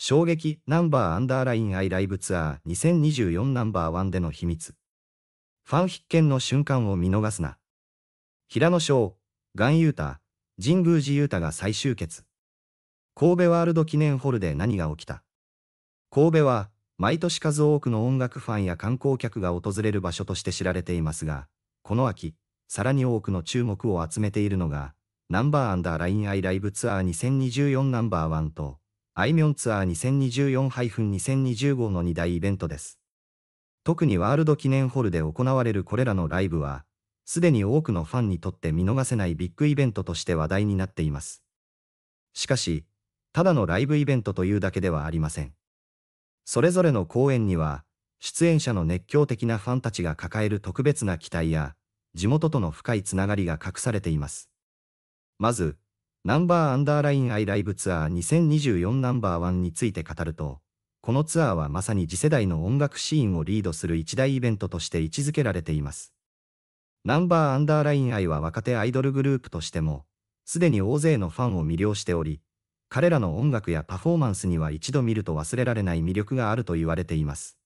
衝撃ナンバーアンダーラインアイライブツアー2024ナンバーワンでの秘密。ファン必見の瞬間を見逃すな。平野翔、ガンユータ、神宮寺ユータが再集結。神戸ワールド記念ホールで何が起きた神戸は、毎年数多くの音楽ファンや観光客が訪れる場所として知られていますが、この秋、さらに多くの注目を集めているのが、ナンバーアンダーラインアイライブツアー2024ナンバーワンと、あいみょんツアー2024-2025の2大イベントです。特にワールド記念ホールで行われるこれらのライブは、すでに多くのファンにとって見逃せないビッグイベントとして話題になっています。しかし、ただのライブイベントというだけではありません。それぞれの公演には、出演者の熱狂的なファンたちが抱える特別な期待や、地元との深いつながりが隠されています。まず、ナンバーアンダーラインアイライブツアー2024ナンバーワンについて語ると、このツアーはまさに次世代の音楽シーンをリードする一大イベントとして位置づけられています。ナンバーアンダーラインアイは若手アイドルグループとしても、すでに大勢のファンを魅了しており、彼らの音楽やパフォーマンスには一度見ると忘れられない魅力があると言われています。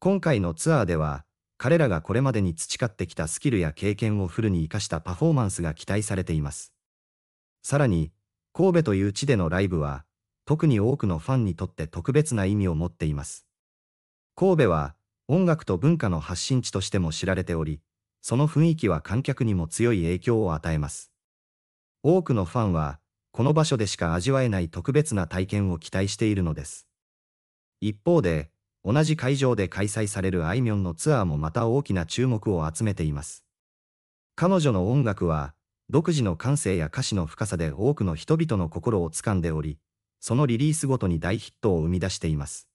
今回のツアーでは、彼らがこれまでに培ってきたスキルや経験をフルに活かしたパフォーマンスが期待されています。さらに、神戸という地でのライブは、特に多くのファンにとって特別な意味を持っています。神戸は、音楽と文化の発信地としても知られており、その雰囲気は観客にも強い影響を与えます。多くのファンは、この場所でしか味わえない特別な体験を期待しているのです。一方で、同じ会場で開催されるあいみょんのツアーもまた大きな注目を集めています。彼女の音楽は、独自の感性や歌詞の深さで多くの人々の心を掴んでおり、そのリリースごとに大ヒットを生み出しています。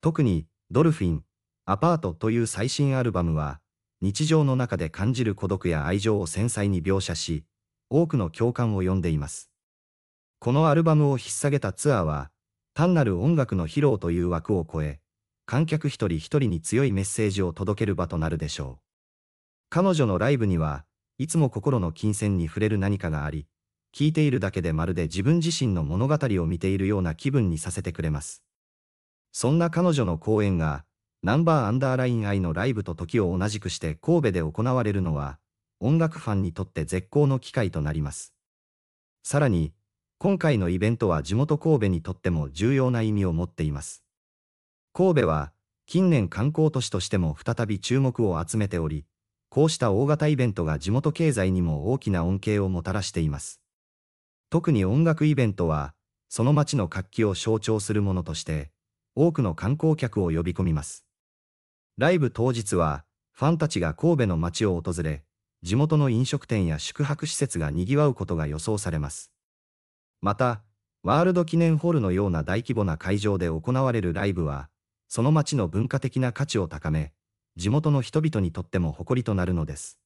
特に、ドルフィン、アパートという最新アルバムは、日常の中で感じる孤独や愛情を繊細に描写し、多くの共感を呼んでいます。このアルバムを引っ提げたツアーは、単なる音楽の披露という枠を超え、観客一人一人に強いメッセージを届ける場となるでしょう。彼女のライブには、いつも心の金銭に触れる何かがあり、聞いているだけでまるで自分自身の物語を見ているような気分にさせてくれます。そんな彼女の公演が、ナンバーアンダーライン愛のライブと時を同じくして神戸で行われるのは、音楽ファンにとって絶好の機会となります。さらに、今回のイベントは地元神戸にとっても重要な意味を持っています。神戸は、近年観光都市としても再び注目を集めており、こうした大型イベントが地元経済にも大きな恩恵をもたらしています。特に音楽イベントは、その町の活気を象徴するものとして、多くの観光客を呼び込みます。ライブ当日は、ファンたちが神戸の街を訪れ、地元の飲食店や宿泊施設が賑わうことが予想されます。また、ワールド記念ホールのような大規模な会場で行われるライブは、その街の文化的な価値を高め、地元の人々にとっても誇りとなるのです。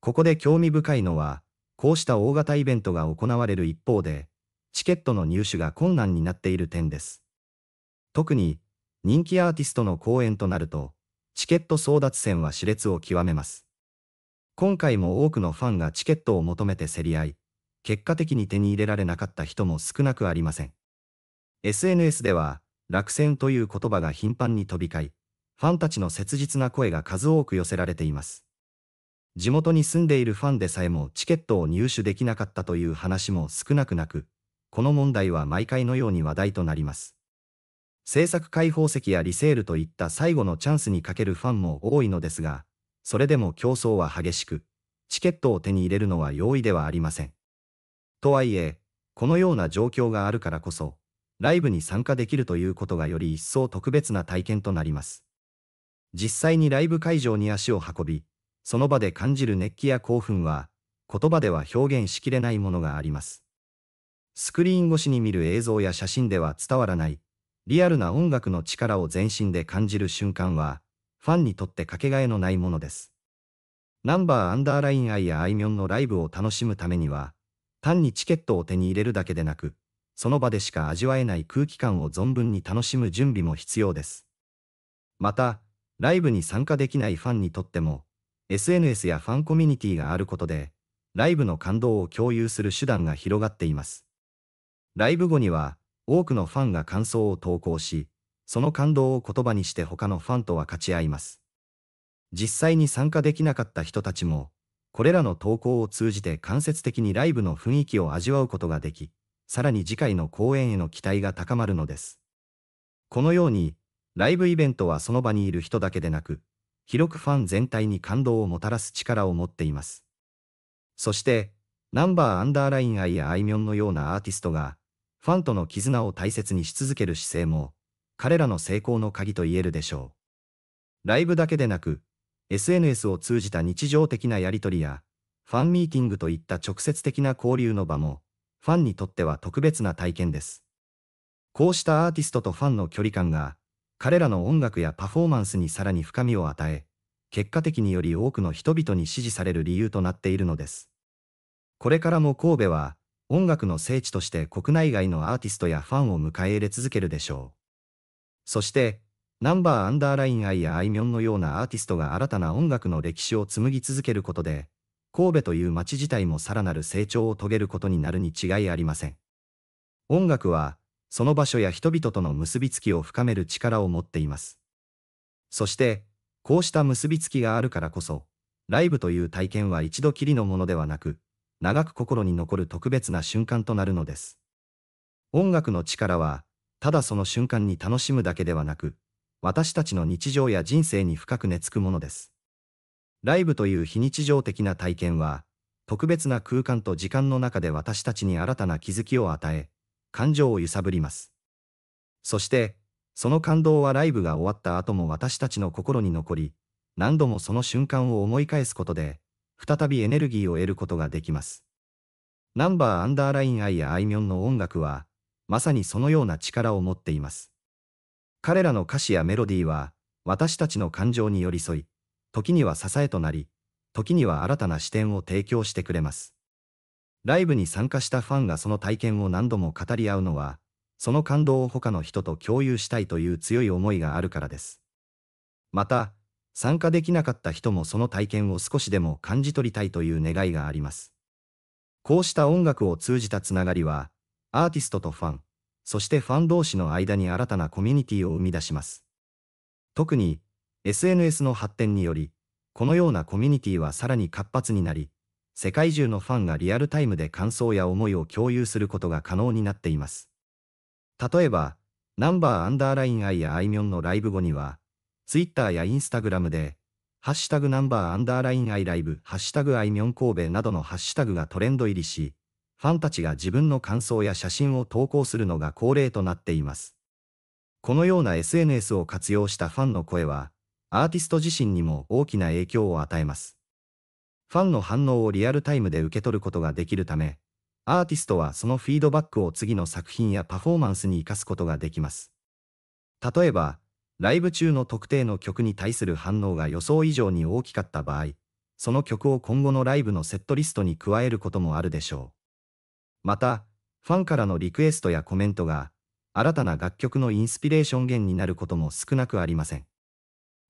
ここで興味深いのは、こうした大型イベントが行われる一方で、チケットの入手が困難になっている点です。特に、人気アーティストの公演となると、チケット争奪戦は熾烈を極めます。今回も多くのファンがチケットを求めて競り合い、結果的に手に入れられなかった人も少なくありません。SNS では、落選という言葉が頻繁に飛び交い、ファンたちの切実な声が数多く寄せられています。地元に住んでいるファンでさえもチケットを入手できなかったという話も少なくなく、この問題は毎回のように話題となります。制作開放席やリセールといった最後のチャンスにかけるファンも多いのですが、それでも競争は激しく、チケットを手に入れるのは容易ではありません。とはいえ、このような状況があるからこそ、ライブに参加できるということがより一層特別な体験となります。実際にライブ会場に足を運び、その場で感じる熱気や興奮は、言葉では表現しきれないものがあります。スクリーン越しに見る映像や写真では伝わらない、リアルな音楽の力を全身で感じる瞬間は、ファンにとってかけがえのないものです。ナンバーアンダーラインアイやあいみょんのライブを楽しむためには、単にチケットを手に入れるだけでなく、その場でしか味わえない空気感を存分に楽しむ準備も必要です。また、ライブに参加できないファンにとっても、SNS やファンコミュニティがあることで、ライブの感動を共有する手段が広がっています。ライブ後には、多くのファンが感想を投稿し、その感動を言葉にして他のファンとは勝ち合います。実際に参加できなかった人たちも、これらの投稿を通じて間接的にライブの雰囲気を味わうことができ、さらに次回の公演への期待が高まるのです。このように、ライブイベントはその場にいる人だけでなく、広くファン全体に感動をもたらす力を持っています。そして、ナンバーアンダーライン愛やあいみょんのようなアーティストが、ファンとの絆を大切にし続ける姿勢も、彼らの成功の鍵と言えるでしょう。ライブだけでなく、SNS を通じた日常的なやりとりや、ファンミーティングといった直接的な交流の場も、ファンにとっては特別な体験です。こうしたアーティストとファンの距離感が、彼らの音楽やパフォーマンスにさらに深みを与え、結果的により多くの人々に支持される理由となっているのです。これからも神戸は、音楽の聖地として国内外のアーティストやファンを迎え入れ続けるでしょう。そして、ナンバーアンダーラインアイやあいみょんのようなアーティストが新たな音楽の歴史を紡ぎ続けることで、神戸という街自体もさらなる成長を遂げることになるに違いありません。音楽は、その場所や人々との結びつきを深める力を持っています。そして、こうした結びつきがあるからこそ、ライブという体験は一度きりのものではなく、長く心に残る特別な瞬間となるのです。音楽の力は、ただその瞬間に楽しむだけではなく、私たちの日常や人生に深く根付くものです。ライブという非日常的な体験は、特別な空間と時間の中で私たちに新たな気づきを与え、感情を揺さぶります。そして、その感動はライブが終わった後も私たちの心に残り、何度もその瞬間を思い返すことで、再びエネルギーを得ることができます。ナンバーアンダーラインアイやあいみょんの音楽は、まさにそのような力を持っています。彼らの歌詞やメロディーは、私たちの感情に寄り添い、時には支えとなり、時には新たな視点を提供してくれます。ライブに参加したファンがその体験を何度も語り合うのは、その感動を他の人と共有したいという強い思いがあるからです。また、参加できなかった人もその体験を少しでも感じ取りたいという願いがあります。こうした音楽を通じたつながりは、アーティストとファン、そしてファン同士の間に新たなコミュニティを生み出します。特に、SNS の発展により、このようなコミュニティはさらに活発になり、世界中のファンがリアルタイムで感想や思いを共有することが可能になっています。例えば、ナンバーアンダーラインアイやあいみょんのライブ後には、Twitter や Instagram で、ハッシュタグナンバーアンダーラインアイライブ、ハッシュタグあいみょん神戸などのハッシュタグがトレンド入りし、ファンたちが自分の感想や写真を投稿するのが恒例となっています。このような SNS を活用したファンの声は、アーティスト自身にも大きな影響を与えます。ファンの反応をリアルタイムで受け取ることができるため、アーティストはそのフィードバックを次の作品やパフォーマンスに活かすことができます。例えば、ライブ中の特定の曲に対する反応が予想以上に大きかった場合、その曲を今後のライブのセットリストに加えることもあるでしょう。また、ファンからのリクエストやコメントが、新たな楽曲のインスピレーション源になることも少なくありません。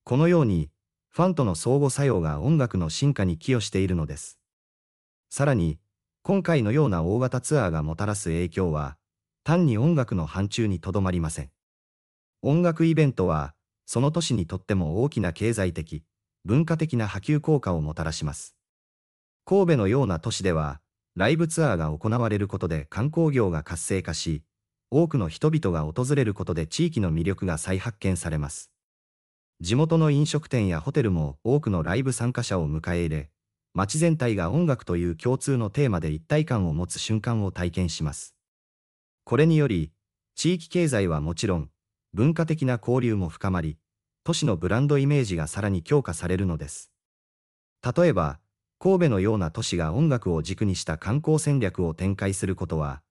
このように、ファンとの相互作用が音楽の進化に寄与しているのです。さらに、今回のような大型ツアーがもたらす影響は、単に音楽の範疇にとどまりません。音楽イベントは、その都市にとっても大きな経済的、文化的な波及効果をもたらします。神戸のような都市では、ライブツアーが行われることで観光業が活性化し、多くの人々が訪れることで地域の魅力が再発見されます。地元の飲食店やホテルも多くのライブ参加者を迎え入れ、街全体が音楽という共通のテーマで一体感を持つ瞬間を体験します。これにより、地域経済はもちろん、文化的な交流も深まり、都市のブランドイメージがさらに強化されるのです。例えば、神戸のような都市が音楽を軸にした観光戦略を展開することは、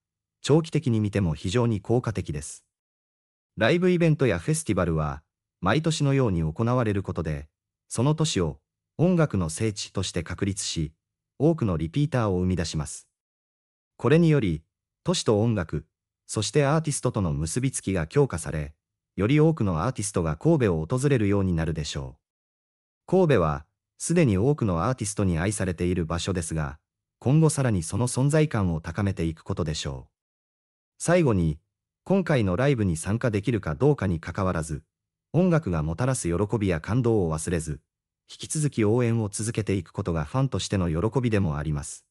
長期的に見ても非常に効果的です。ライブイベントやフェスティバルは、毎年のように行われることで、その年を音楽の聖地として確立し、多くのリピーターを生み出します。これにより、都市と音楽、そしてアーティストとの結びつきが強化され、より多くのアーティストが神戸を訪れるようになるでしょう。神戸は、すでに多くのアーティストに愛されている場所ですが、今後さらにその存在感を高めていくことでしょう。最後に、今回のライブに参加できるかどうかにかかわらず、音楽がもたらす喜びや感動を忘れず、引き続き応援を続けていくことがファンとしての喜びでもあります。